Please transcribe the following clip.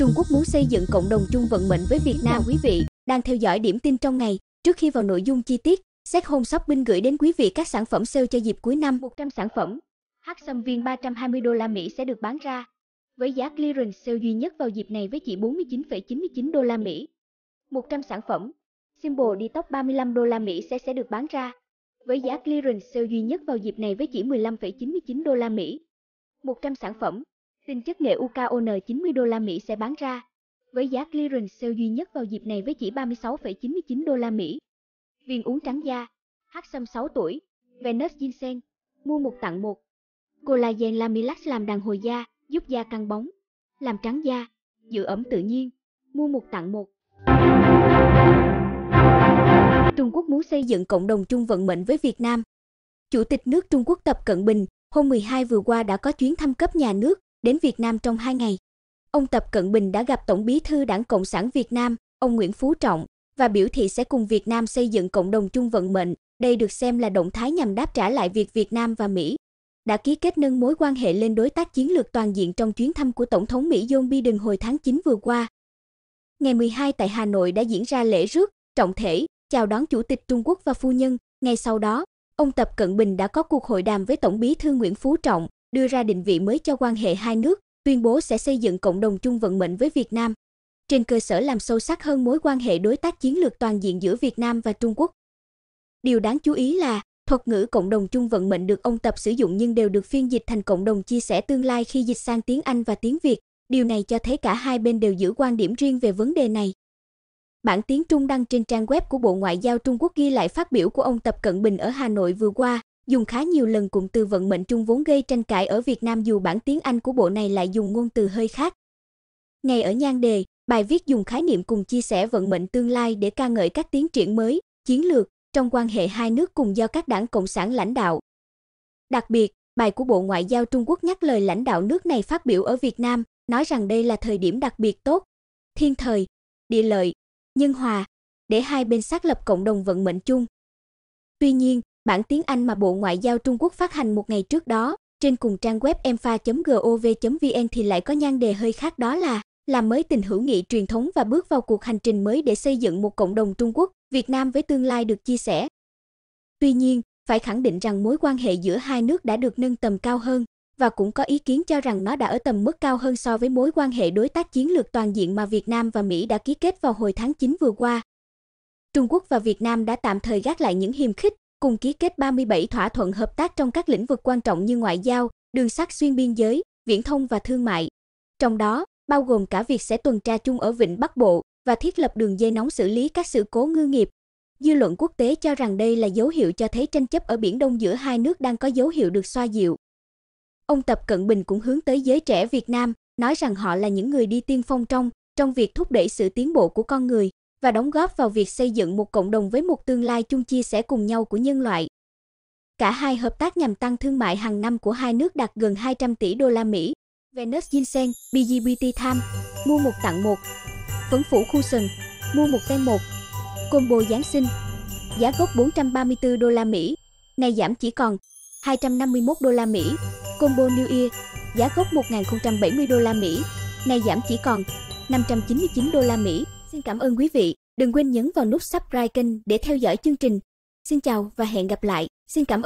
Trung Quốc muốn xây dựng cộng đồng chung vận mệnh với Việt Nam. Quý vị đang theo dõi điểm tin trong ngày. Trước khi vào nội dung chi tiết, Set Home Shopping gửi đến quý vị các sản phẩm sale cho dịp cuối năm. 100 sản phẩm, hát xâm viên 320 đô la Mỹ sẽ được bán ra với giá clearance sale duy nhất vào dịp này với chỉ 49,99 đô la Mỹ. 100 sản phẩm, Symbol Detox 35 đô la Mỹ sẽ sẽ được bán ra với giá clearance sale duy nhất vào dịp này với chỉ 15,99 đô la Mỹ. 100 sản phẩm, tin chất nghệ UKON 90 đô la Mỹ sẽ bán ra, với giá clearance sale duy nhất vào dịp này với chỉ 36,99 đô la Mỹ. Viên uống trắng da, hát xăm 6 tuổi, Venus Ginseng, mua một tặng một. Collagen Lamilax làm đàn hồi da, giúp da căng bóng, làm trắng da, giữ ẩm tự nhiên, mua một tặng một. Trung Quốc muốn xây dựng cộng đồng chung vận mệnh với Việt Nam. Chủ tịch nước Trung Quốc Tập Cận Bình hôm 12 vừa qua đã có chuyến thăm cấp nhà nước đến Việt Nam trong hai ngày. Ông Tập Cận Bình đã gặp Tổng Bí thư Đảng Cộng sản Việt Nam, ông Nguyễn Phú Trọng và biểu thị sẽ cùng Việt Nam xây dựng cộng đồng chung vận mệnh. Đây được xem là động thái nhằm đáp trả lại việc Việt Nam và Mỹ đã ký kết nâng mối quan hệ lên đối tác chiến lược toàn diện trong chuyến thăm của Tổng thống Mỹ Joe Biden hồi tháng 9 vừa qua. Ngày 12 tại Hà Nội đã diễn ra lễ rước, trọng thể, chào đón Chủ tịch Trung Quốc và phu nhân. Ngay sau đó, ông Tập Cận Bình đã có cuộc hội đàm với Tổng bí thư Nguyễn Phú Trọng đưa ra định vị mới cho quan hệ hai nước, tuyên bố sẽ xây dựng cộng đồng chung vận mệnh với Việt Nam trên cơ sở làm sâu sắc hơn mối quan hệ đối tác chiến lược toàn diện giữa Việt Nam và Trung Quốc. Điều đáng chú ý là, thuật ngữ cộng đồng chung vận mệnh được ông Tập sử dụng nhưng đều được phiên dịch thành cộng đồng chia sẻ tương lai khi dịch sang tiếng Anh và tiếng Việt. Điều này cho thấy cả hai bên đều giữ quan điểm riêng về vấn đề này. Bản tiếng Trung đăng trên trang web của Bộ Ngoại giao Trung Quốc ghi lại phát biểu của ông Tập Cận Bình ở Hà Nội vừa qua, dùng khá nhiều lần cụm từ vận mệnh chung vốn gây tranh cãi ở Việt Nam dù bản tiếng Anh của bộ này lại dùng ngôn từ hơi khác. Ngày ở nhan đề, bài viết dùng khái niệm cùng chia sẻ vận mệnh tương lai để ca ngợi các tiến triển mới, chiến lược trong quan hệ hai nước cùng do các đảng cộng sản lãnh đạo. Đặc biệt, bài của Bộ Ngoại giao Trung Quốc nhắc lời lãnh đạo nước này phát biểu ở Việt Nam, nói rằng đây là thời điểm đặc biệt tốt, thiên thời, địa lợi, nhân hòa để hai bên xác lập cộng đồng vận mệnh chung. Tuy nhiên, bản tiếng Anh mà Bộ Ngoại giao Trung Quốc phát hành một ngày trước đó, trên cùng trang web emfa.gov.vn thì lại có nhan đề hơi khác đó là làm mới tình hữu nghị truyền thống và bước vào cuộc hành trình mới để xây dựng một cộng đồng Trung Quốc, Việt Nam với tương lai được chia sẻ. Tuy nhiên, phải khẳng định rằng mối quan hệ giữa hai nước đã được nâng tầm cao hơn và cũng có ý kiến cho rằng nó đã ở tầm mức cao hơn so với mối quan hệ đối tác chiến lược toàn diện mà Việt Nam và Mỹ đã ký kết vào hồi tháng 9 vừa qua. Trung Quốc và Việt Nam đã tạm thời gác lại những hiềm khích cùng ký kết 37 thỏa thuận hợp tác trong các lĩnh vực quan trọng như ngoại giao, đường sắt xuyên biên giới, viễn thông và thương mại. Trong đó, bao gồm cả việc sẽ tuần tra chung ở Vịnh Bắc Bộ và thiết lập đường dây nóng xử lý các sự cố ngư nghiệp. Dư luận quốc tế cho rằng đây là dấu hiệu cho thấy tranh chấp ở Biển Đông giữa hai nước đang có dấu hiệu được xoa dịu. Ông Tập Cận Bình cũng hướng tới giới trẻ Việt Nam, nói rằng họ là những người đi tiên phong trong, trong việc thúc đẩy sự tiến bộ của con người, và đóng góp vào việc xây dựng một cộng đồng với một tương lai chung chia sẻ cùng nhau của nhân loại. Cả hai hợp tác nhằm tăng thương mại hàng năm của hai nước đạt gần 200 tỷ đô la Mỹ. Venus Ginseng, BGBT Tham, mua một tặng một. Phấn phủ khu sừng, mua một tem một. Combo Giáng sinh, giá gốc 434 đô la Mỹ, nay giảm chỉ còn 251 đô la Mỹ. Combo New Year, giá gốc 1070 đô la Mỹ, nay giảm chỉ còn 599 đô la Mỹ. Xin cảm ơn quý vị. Đừng quên nhấn vào nút subscribe kênh để theo dõi chương trình. Xin chào và hẹn gặp lại. Xin cảm ơn